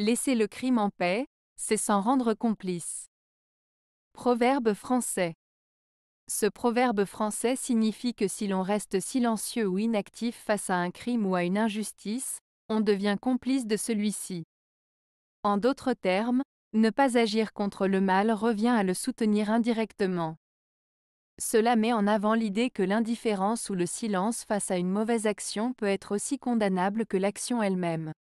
Laisser le crime en paix, c'est s'en rendre complice. Proverbe français. Ce proverbe français signifie que si l'on reste silencieux ou inactif face à un crime ou à une injustice, on devient complice de celui-ci. En d'autres termes, ne pas agir contre le mal revient à le soutenir indirectement. Cela met en avant l'idée que l'indifférence ou le silence face à une mauvaise action peut être aussi condamnable que l'action elle-même.